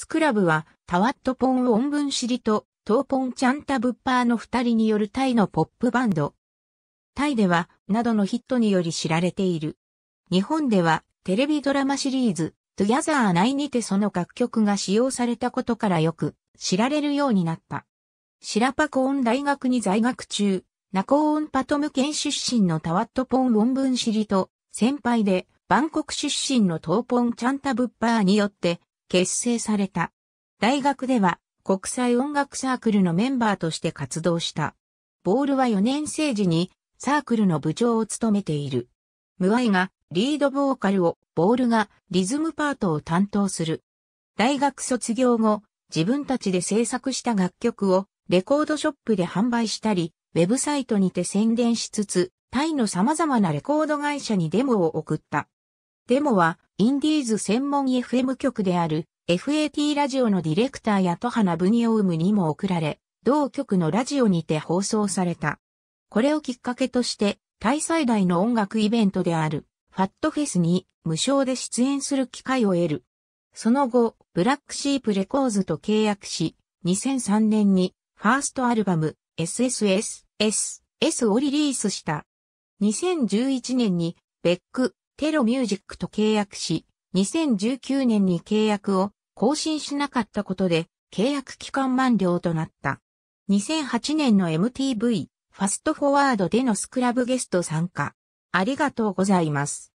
スクラブは、タワットポンウォンブンシリと、トーポンチャンタブッパーの二人によるタイのポップバンド。タイでは、などのヒットにより知られている。日本では、テレビドラマシリーズ、トゥギャザー内にてその楽曲が使用されたことからよく、知られるようになった。シラパコーン大学に在学中、ナコーンパトム県出身のタワットポンウォンブンシリと、先輩で、バンコク出身のトーポンチャンタブッパーによって、結成された。大学では国際音楽サークルのメンバーとして活動した。ボールは4年生時にサークルの部長を務めている。ムアイがリードボーカルを、ボールがリズムパートを担当する。大学卒業後、自分たちで制作した楽曲をレコードショップで販売したり、ウェブサイトにて宣伝しつつ、タイの様々なレコード会社にデモを送った。デモは、インディーズ専門 FM 局である、FAT ラジオのディレクターや戸花オウムにも送られ、同局のラジオにて放送された。これをきっかけとして、タイ最大の音楽イベントである、ファットフェスに無償で出演する機会を得る。その後、ブラックシープレコーズと契約し、2003年にファーストアルバム SSSSS をリリースした。2011年にベックテロミュージックと契約し、2019年に契約を更新しなかったことで契約期間満了となった。2008年の MTV ファストフォワードでのスクラブゲスト参加。ありがとうございます。